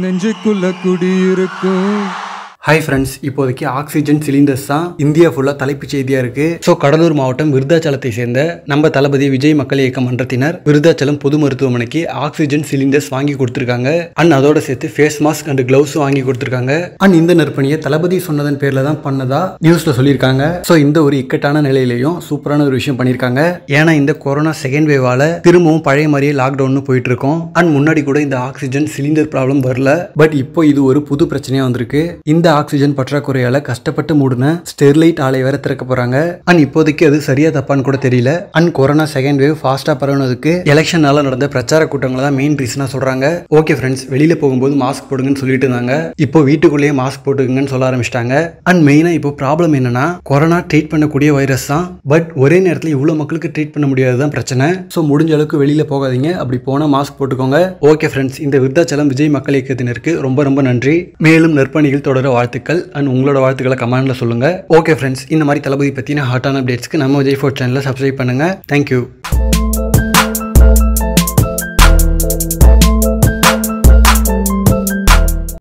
நெஞ்சுக்குள்ள குடியிருக்கும் hi friends இப்போதைக்கு ஆக்சிஜன் சிலிண்டர்ஸ் தான் இந்தியா ஃபுல்லாக தலைப்புச் செய்தியாக இருக்குது ஸோ கடலூர் மாவட்டம் விருதாச்சலத்தை சேர்ந்த நம்ம தளபதி விஜய் மக்கள் இயக்க மன்றத்தினர் விருதாச்சலம் பொது மருத்துவமனைக்கு ஆக்சிஜன் சிலிண்டர்ஸ் வாங்கி கொடுத்துருக்காங்க அண்ட் அதோட சேர்த்து ஃபேஸ் மாஸ்க் அண்ட் கிளவுஸும் வாங்கி கொடுத்துருக்காங்க அண்ட் இந்த நற்பணியை தளபதி சொன்னதன் பேரில் தான் பண்ணதா நியூஸில் சொல்லியிருக்காங்க ஸோ இந்த ஒரு இக்கட்டான நிலையிலையும் சூப்பரான ஒரு விஷயம் பண்ணியிருக்காங்க ஏன்னா இந்த கொரோனா செகண்ட் வேவால் திரும்பவும் பழைய மாதிரியே லாக்டவுன்னு போயிட்டு இருக்கோம் அண்ட் முன்னாடி கூட இந்த ஆக்சிஜன் சிலிண்டர் ப்ராப்ளம் வரல பட் இப்போ இது ஒரு புது பிரச்சனையாக வந்திருக்கு இந்த ஆக்சிஜன் பற்றாக்குறையால கஷ்டப்பட்டு மூடின ஸ்டெர்லைட் ஆலை வேற திறக்க போறாங்க அண்ட் இப்போதைக்கு அது சரியா தப்பான்னு கூட தெரியல அண்ட் கொரோனா செகண்ட் வேவ் ஃபாஸ்டா பரவுனதுக்கு எலெக்ஷனால நடந்த பிரச்சார கூட்டங்களை தான் மெயின் ரீசனா சொல்றாங்க ஓகே ஃப்ரெண்ட்ஸ் வெளியில போகும்போது மாஸ்க் போடுங்கன்னு சொல்லிட்டு இருந்தாங்க இப்போ வீட்டுக்குள்ளேயே மாஸ்க் போட்டுக்கங்கன்னு சொல்ல ஆரம்பிச்சிட்டாங்க அண்ட் மெயினா இப்போ ப்ராப்ளம் என்னன்னா கொரோனா ட்ரீட் பண்ணக்கூடிய வைரஸ் தான் பட் ஒரே நேரத்தில் இவ்வளோ மக்களுக்கு ட்ரீட் பண்ண முடியாதுதான் பிரச்சனை ஸோ முடிஞ்ச அளவுக்கு வெளியில் போகாதீங்க அப்படி போனால் மாஸ்க் போட்டுக்கோங்க ஓகே ஃப்ரெண்ட்ஸ் இந்த விருத்தாச்சலம் விஜய் மக்கள் இயக்கத்தினருக்கு ரொம்ப ரொம்ப நன்றி மேலும் நற்பணிகள் தொடர வாழ்த்துக்கள் அண்ட் உங்களோட வாழ்த்துக்களை கமெண்டில் சொல்லுங்கள் ஓகே ஃப்ரெண்ட்ஸ் இந்த மாதிரி தளபதி பற்றின ஹாட்டான அப்டேட்ஸ்க்கு நம்ம விஜய் ஃபோர் சேனலில் சப்ஸ்கிரைப் பண்ணுங்கள் தேங்க்யூ